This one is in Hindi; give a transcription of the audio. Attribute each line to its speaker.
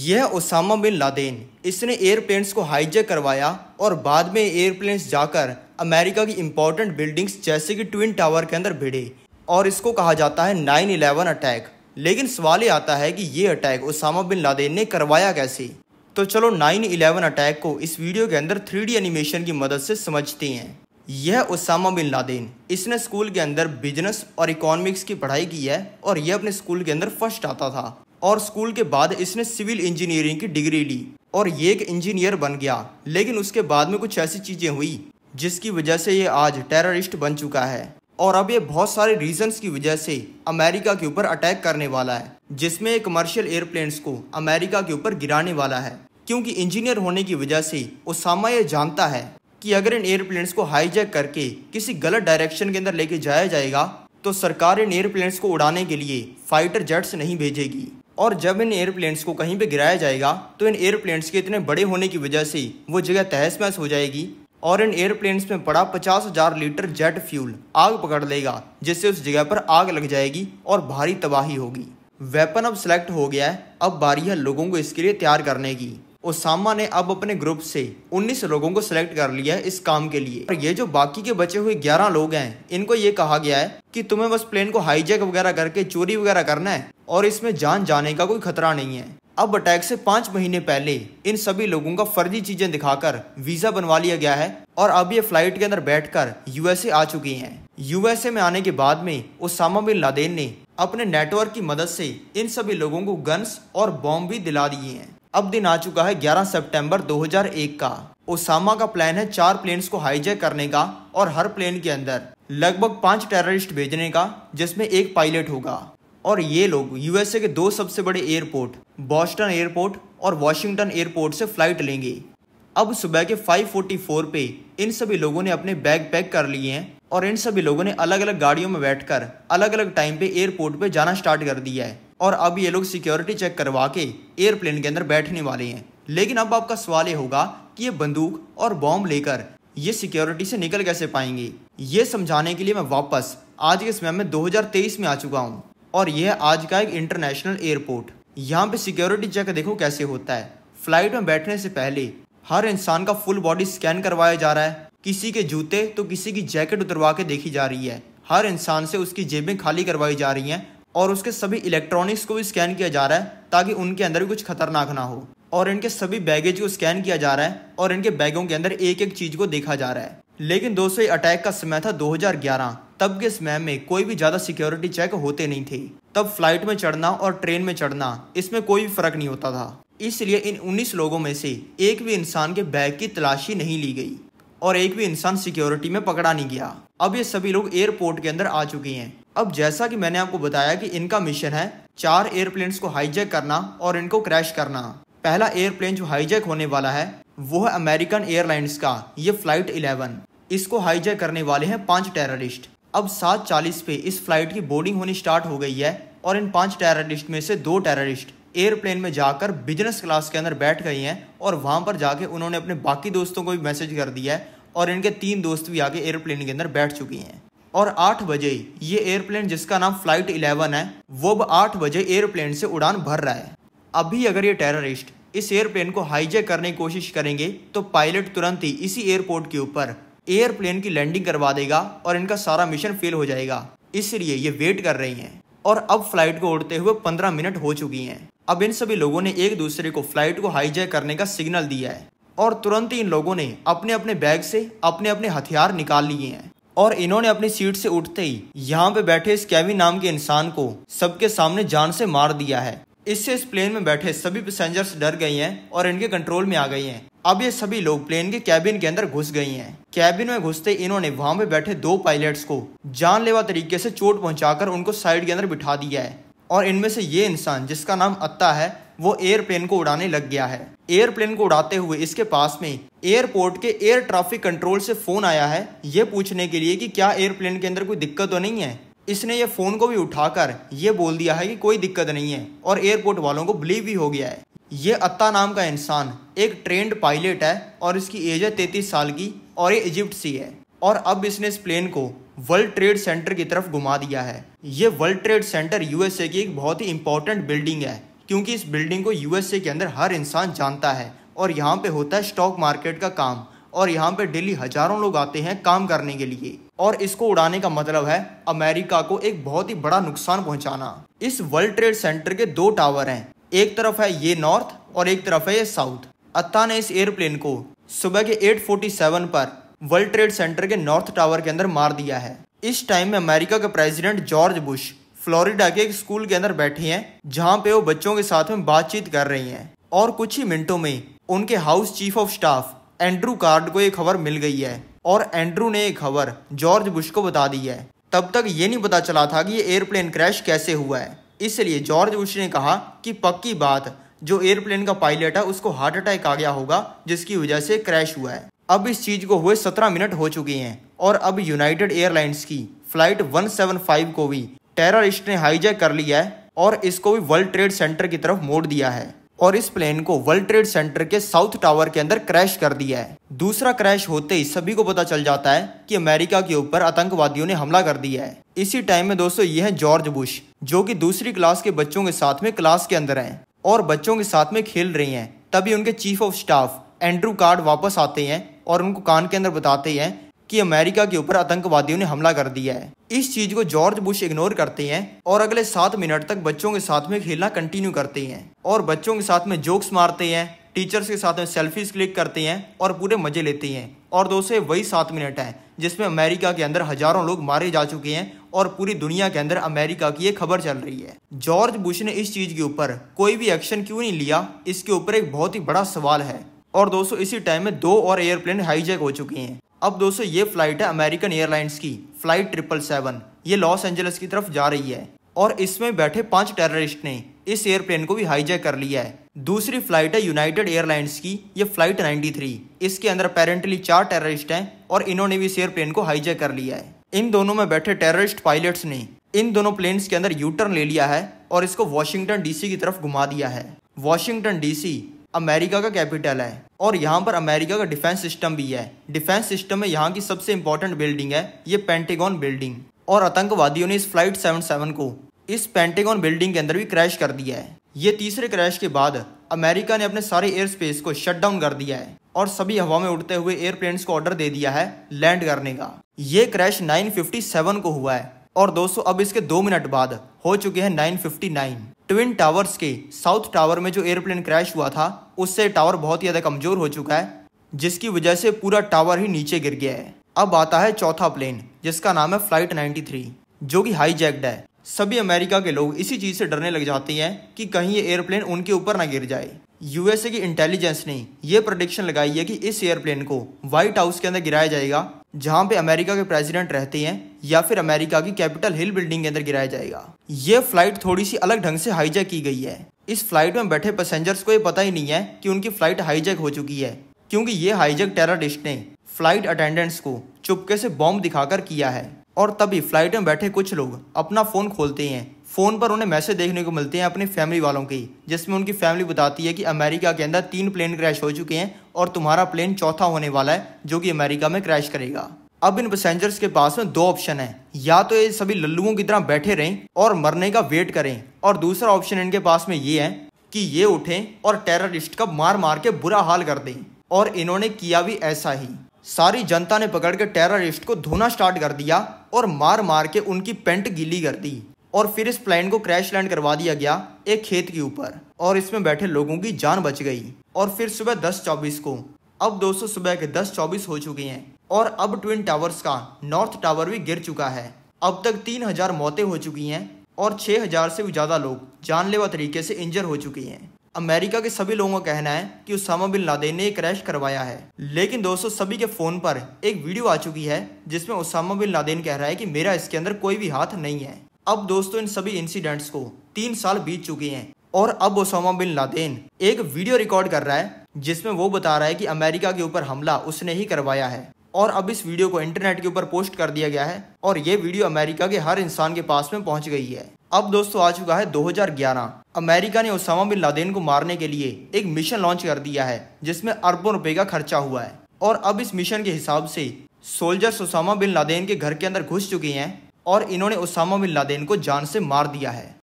Speaker 1: यह ओसामा बिन लादेन इसने एयरप्लेन्स को हाईजैक करवाया और बाद में एयरप्लेन्स जाकर अमेरिका की इंपॉर्टेंट बिल्डिंग्स जैसे कि ट्विन टावर के अंदर भिड़े और इसको कहा जाता है नाइन इलेवन अटैक लेकिन सवाल ये आता है कि ये अटैक ओसामा बिन लादेन ने करवाया कैसे तो चलो नाइन इलेवन अटैक को इस वीडियो के अंदर थ्री एनिमेशन की मदद से समझते हैं यह ओसामा बिन लादेन इसने स्कूल के अंदर बिजनेस और इकोनॉमिक्स की पढ़ाई की है और यह अपने स्कूल के अंदर फर्स्ट आता था और स्कूल के बाद इसने सिविल इंजीनियरिंग की डिग्री ली और ये एक इंजीनियर बन गया लेकिन उसके बाद में कुछ ऐसी चीज़ें हुई जिसकी वजह से ये आज टेररिस्ट बन चुका है और अब ये बहुत सारे रीजंस की वजह से अमेरिका के ऊपर अटैक करने वाला है जिसमें कमर्शियल एयरप्लेन्स को अमेरिका के ऊपर गिराने वाला है क्योंकि इंजीनियर होने की वजह से ओसामा यह जानता है कि अगर इन एयरप्लेन्स को हाईजैक करके किसी गलत डायरेक्शन के अंदर लेके जाया जाएगा तो सरकार इन एयरप्लेन्स को उड़ाने के लिए फाइटर जेट्स नहीं भेजेगी और जब इन एयरप्लेन्स को कहीं पे गिराया जाएगा तो इन एयरप्लेन्स के इतने बड़े होने की वजह से वो जगह तहस महस हो जाएगी और इन एयरप्लेन्स में पड़ा पचास हजार लीटर जेट फ्यूल आग पकड़ लेगा जिससे उस जगह पर आग लग जाएगी और भारी तबाही होगी वेपन अब सिलेक्ट हो गया है अब बारी है लोगों को इसके लिए तैयार करने की ओसामा ने अब अपने ग्रुप से 19 लोगों को सिलेक्ट कर लिया है इस काम के लिए और ये जो बाकी के बचे हुए 11 लोग हैं इनको ये कहा गया है कि तुम्हें बस प्लेन को हाईजैक वगैरह करके चोरी वगैरह करना है और इसमें जान जाने का कोई खतरा नहीं है अब अटैक से पांच महीने पहले इन सभी लोगों का फर्जी चीजें दिखाकर वीजा बनवा लिया गया है और अब ये फ्लाइट के अंदर बैठकर यूएसए आ चुकी हैं यूएसए में आने के बाद में ओसामा बिन लादेन ने अपने नेटवर्क की मदद से इन सभी लोगों को गन्स और बॉम्ब भी दिला दिए हैं अब दिन आ चुका है 11 सितंबर 2001 का ओसामा का प्लान है चार प्लेन्स को हाईजैक करने का और हर प्लेन के अंदर लगभग पांच टेररिस्ट भेजने का जिसमें एक पायलट होगा और ये लोग यूएसए के दो सबसे बड़े एयरपोर्ट बॉस्टन एयरपोर्ट और वॉशिंगटन एयरपोर्ट से फ्लाइट लेंगे अब सुबह के 5:44 पे इन सभी लोगों ने अपने बैग पैक कर लिए हैं और इन सभी लोगों ने अलग अलग गाड़ियों में बैठकर अलग अलग टाइम पे एयरपोर्ट पे जाना स्टार्ट कर दिया है और अब ये लोग सिक्योरिटी चेक करवा के एयरप्लेन के अंदर बैठने वाले हैं लेकिन अब आपका सवाल ये होगा कि ये बंदूक और बॉम्ब लेकर ये सिक्योरिटी से निकल कैसे पाएंगे ये समझाने के लिए मैं वापस आज के समय में 2023 में आ चुका हूँ और यह आज का एक इंटरनेशनल एयरपोर्ट यहाँ पे सिक्योरिटी चेक देखो कैसे होता है फ्लाइट में बैठने से पहले हर इंसान का फुल बॉडी स्कैन करवाया जा रहा है किसी के जूते तो किसी की जैकेट उतरवा के देखी जा रही है हर इंसान से उसकी जेबें खाली करवाई जा रही हैं और उसके सभी इलेक्ट्रॉनिक्स को भी स्कैन किया जा रहा है ताकि उनके अंदर भी कुछ खतरनाक ना हो और इनके सभी बैगेज को स्कैन किया जा रहा है और इनके बैगों के अंदर एक एक चीज को देखा जा रहा है लेकिन दोस्तों अटैक का समय था 2011 तब के समय में कोई भी ज्यादा सिक्योरिटी चेक होते नहीं थे तब फ्लाइट में चढ़ना और ट्रेन में चढ़ना इसमें कोई भी फर्क नहीं होता था इसलिए इन 19 लोगों में से एक भी इंसान के बैग की तलाशी नहीं ली गई और एक भी इंसान सिक्योरिटी में पकड़ा नहीं गया अब ये सभी लोग एयरपोर्ट के अंदर आ चुके हैं अब जैसा कि मैंने आपको बताया कि इनका मिशन है चार एयरप्लेन्स को हाईजैक करना और इनको क्रैश करना पहला एयरप्लेन जो हाईजैक होने वाला है वो है अमेरिकन एयरलाइंस का ये फ्लाइट इलेवन इसको हाईजैक करने वाले हैं पांच टेररिस्ट अब सात चालीस पे इस फ्लाइट की बोर्डिंग होनी स्टार्ट हो गई है और इन पांच टेररिस्ट में से दो टेररिस्ट एयरप्लेन में जाकर बिजनेस क्लास के अंदर बैठ गई हैं और वहाँ पर जाके उन्होंने अपने बाकी दोस्तों को भी मैसेज कर दिया है और इनके तीन दोस्त भी आके एयरप्लेन के अंदर बैठ चुकी हैं और आठ बजे ये एयरप्लेन जिसका नाम फ्लाइट इलेवन है वो अब आठ बजे एयरप्लेन से उड़ान भर रहा है अभी अगर ये टेररिस्ट इस एयरप्लेन को हाईजेक करने की कोशिश करेंगे तो पायलट तुरंत ही इसी एयरपोर्ट के ऊपर एयरप्लेन की लैंडिंग करवा देगा और इनका सारा मिशन फेल हो जाएगा इसलिए ये वेट कर रही हैं और अब फ्लाइट को उड़ते हुए पंद्रह मिनट हो चुकी हैं अब इन सभी लोगों ने एक दूसरे को फ्लाइट को हाईजैक करने का सिग्नल दिया है और तुरंत ही इन लोगों ने अपने अपने बैग से अपने अपने हथियार निकाल लिए हैं और इन्होंने अपनी सीट से उठते ही यहाँ पे बैठे इस कैबिन नाम के इंसान को सबके सामने जान से मार दिया है इससे इस प्लेन में बैठे सभी पैसेंजर्स डर गए हैं और इनके कंट्रोल में आ गए हैं अब ये सभी लोग प्लेन के कैबिन के अंदर घुस गए हैं। कैबिन में घुसते इन्होंने वहां पे बैठे दो पायलट्स को जानलेवा तरीके से चोट पहुंचाकर उनको साइड के अंदर बिठा दिया है और इनमें से ये इंसान जिसका नाम अत्ता है वो एयरप्लेन को उड़ाने लग गया है एयरप्लेन को उड़ाते हुए इसके पास में एयरपोर्ट के एयर ट्रैफिक कंट्रोल से फ़ोन आया है ये पूछने के लिए कि क्या एयरप्लेन के अंदर कोई दिक्कत तो नहीं है इसने ये फ़ोन को भी उठाकर ये बोल दिया है कि कोई दिक्कत नहीं है और एयरपोर्ट वालों को बिलीव भी हो गया है ये अत्ता नाम का इंसान एक ट्रेंड पायलट है और इसकी एज है तैतीस साल की और ये इजिप्ट सी है और अब इसने इस प्लेन को वर्ल्ड ट्रेड सेंटर की तरफ घुमा दिया है ये वर्ल्ड ट्रेड सेंटर यूएसए की एक बहुत ही इंपॉर्टेंट बिल्डिंग है क्योंकि इस बिल्डिंग को यूएसए के अंदर हर इंसान जानता है और यहाँ पे होता है स्टॉक मार्केट का काम और यहाँ पे डेली हजारों लोग आते हैं काम करने के लिए और इसको उड़ाने का मतलब है अमेरिका को एक बहुत ही बड़ा नुकसान पहुंचाना इस वर्ल्ड ट्रेड सेंटर के दो टावर हैं एक तरफ है ये नॉर्थ और एक तरफ है ये साउथ अत्ता ने इस एयरप्लेन को सुबह के 8:47 पर वर्ल्ड ट्रेड सेंटर के नॉर्थ टावर के अंदर मार दिया है इस टाइम में अमेरिका के प्रेसिडेंट जॉर्ज बुश फ्लोरिडा के एक स्कूल के अंदर बैठे हैं जहां पे वो बच्चों के साथ में बातचीत कर रही हैं और कुछ ही मिनटों में उनके house chief of staff Andrew Card को ये खबर मिल गई है और एंड्रू ने ये खबर जॉर्ज बुश को बता दी है तब तक ये नहीं पता चला था कि ये एयरप्लेन क्रैश कैसे हुआ है इसलिए जॉर्ज बुश ने कहा कि पक्की बात जो एयरप्लेन का पायलट है उसको हार्ट अटैक आ गया होगा जिसकी वजह से क्रैश हुआ है अब इस चीज़ को हुए सत्रह मिनट हो चुके हैं और अब यूनाइटेड एयरलाइंस की फ्लाइट 175 को भी टेररिस्ट ने हाईजैक कर लिया है और इसको भी वर्ल्ड ट्रेड सेंटर की तरफ मोड़ दिया है और इस प्लेन को वर्ल्ड ट्रेड सेंटर के साउथ टावर के अंदर क्रैश कर दिया है दूसरा क्रैश होते ही सभी को पता चल जाता है कि अमेरिका के ऊपर आतंकवादियों ने हमला कर दिया है इसी टाइम में दोस्तों यह है जॉर्ज बुश जो कि दूसरी क्लास के बच्चों के साथ में क्लास के अंदर हैं और बच्चों के साथ में खेल रही हैं तभी उनके chief of staff Andrew Card वापस आते हैं और उनको कान के अंदर बताते हैं कि अमेरिका के ऊपर आतंकवादियों ने हमला कर दिया है इस चीज को जॉर्ज बुश इग्नोर करते हैं और अगले सात मिनट तक बच्चों के साथ में खेलना कंटिन्यू करते हैं और बच्चों के साथ में जोक्स मारते हैं टीचर्स के साथ में सेल्फीज क्लिक करते हैं और पूरे मजे लेते हैं और दोस्तों वही सात मिनट है जिसमें अमेरिका के अंदर हजारों लोग मारे जा चुके हैं और पूरी दुनिया के अंदर अमेरिका की ये खबर चल रही है जॉर्ज बुश ने इस चीज के ऊपर कोई भी एक्शन क्यों नहीं लिया इसके ऊपर एक बहुत ही बड़ा सवाल है और दोस्तों इसी टाइम में दो और एयरप्लेन हाईजैक हो चुकी हैं अब दोस्तों ये फ्लाइट है अमेरिकन एयरलाइंस की फ्लाइट ट्रिपल सेवन ये लॉस एंजल्स की तरफ जा रही है और इसमें बैठे पांच टेररिस्ट ने इस एयरप्लेन को भी हाईजैक कर लिया है दूसरी फ्लाइट है यूनाइटेड एयरलाइंस की ये फ्लाइट 93 इसके अंदर अपेरेंटली चार टेररिस्ट हैं और इन्होंने भी इस एयरप्लेन को हाईजैक कर लिया है इन दोनों में बैठे टेररिस्ट पायलट्स ने इन दोनों प्लेन्स के अंदर यूटर्न ले लिया है और इसको वॉशिंगटन डीसी की तरफ घुमा दिया है वॉशिंगटन डीसी अमेरिका का कैपिटल है और यहाँ पर अमेरिका का डिफेंस सिस्टम भी है डिफेंस सिस्टम में यहाँ की सबसे इंपॉर्टेंट बिल्डिंग है ये पेंटेगॉन बिल्डिंग और आतंकवादियों ने इस फ्लाइट सेवन सेवन को इस पेंटेगॉन बिल्डिंग के अंदर भी क्रैश कर दिया है ये तीसरे क्रैश के बाद अमेरिका ने अपने सारे एयर स्पेस को शट डाउन कर दिया है और सभी हवा में उड़ते हुए एयरप्लेन्स को ऑर्डर दे दिया है लैंड करने का ये क्रैश 957 को हुआ है और दोस्तों अब इसके दो मिनट बाद हो चुके हैं nine fifty nine twin towers के साउथ टावर में जो एयरप्लेन क्रैश हुआ था उससे टावर बहुत ही ज़्यादा कमज़ोर हो चुका है जिसकी वजह से पूरा टावर ही नीचे गिर गया है अब आता है चौथा प्लेन जिसका नाम है फ्लाइट थ्री जो की हाईजेक्ड है सभी अमेरिका के लोग इसी चीज़ से डरने लग जाते हैं कि कहीं ये एयरप्लेन उनके ऊपर ना गिर जाए यूएसए की इंटेलिजेंस ने यह प्रोडिक्शन लगाई है कि इस एयरप्लेन को व्हाइट हाउस के अंदर गिराया जाएगा जहां पे अमेरिका के प्रेसिडेंट रहते हैं या फिर अमेरिका की कैपिटल हिल बिल्डिंग के अंदर गिराया जाएगा ये फ्लाइट थोड़ी सी अलग ढंग से हाईजैक की गई है इस फ्लाइट में बैठे पैसेंजर्स को ये पता ही नहीं है कि उनकी फ्लाइट हाईजैक हो चुकी है क्योंकि ये हाईजैक टेररिस्ट ने फ्लाइट अटेंडेंट्स को चुपके से बॉम्ब दिखाकर किया है और तभी फ्लाइट में बैठे कुछ लोग अपना फ़ोन खोलते हैं फ़ोन पर उन्हें मैसेज देखने को मिलते हैं अपनी फैमिली वालों की जिसमें उनकी फैमिली बताती है कि अमेरिका के अंदर तीन प्लेन क्रैश हो चुके हैं और तुम्हारा प्लेन चौथा होने वाला है जो कि अमेरिका में क्रैश करेगा अब इन पैसेंजर्स के पास में दो ऑप्शन है या तो ये सभी लल्लुओं की तरह बैठे रहें और मरने का वेट करें और दूसरा ऑप्शन इनके पास में ये है कि ये उठें और टेररिस्ट का मार मार के बुरा हाल कर दें और इन्होंने किया भी ऐसा ही सारी जनता ने पकड़ के टेररिस्ट को धोना स्टार्ट कर दिया और मार मार के उनकी पेंट गीली कर दी और फिर इस प्लेन को क्रैश लैंड करवा दिया गया एक खेत के ऊपर और इसमें बैठे लोगों की जान बच गई और फिर सुबह दस चौबीस को अब दोस्तों सुबह के दस चौबीस हो चुके हैं और अब ट्विन टावर्स का नॉर्थ टावर भी गिर चुका है अब तक तीन हजार मौतें हो चुकी हैं और छः हजार से भी ज़्यादा लोग जानलेवा तरीके से इंजर हो चुके हैं अमेरिका के सभी लोगों का कहना है कि उसामा बिन लादेन ने क्रैश करवाया है लेकिन दोस्तों सभी के फ़ोन पर एक वीडियो आ चुकी है जिसमें उसामा बिन लादेन कह रहा है कि मेरा इसके अंदर कोई भी हाथ नहीं है अब दोस्तों इन सभी इंसिडेंट्स को तीन साल बीत चुके हैं और अब ओसामा बिन लादेन एक वीडियो रिकॉर्ड कर रहा है जिसमें वो बता रहा है कि अमेरिका के ऊपर हमला उसने ही करवाया है और अब इस वीडियो को इंटरनेट के ऊपर पोस्ट कर दिया गया है और ये वीडियो अमेरिका के हर इंसान के पास में पहुंच गई है अब दोस्तों आ चुका है 2011 अमेरिका ने ओसामा बिन लादेन को मारने के लिए एक मिशन लॉन्च कर दिया है जिसमें अरबों रुपए का खर्चा हुआ है और अब इस मिशन के हिसाब से सोल्जर्स ओसामा बिन लादेन के घर के अंदर घुस चुके हैं और इन्होंने उसामा बिन लादेन को जान से मार दिया है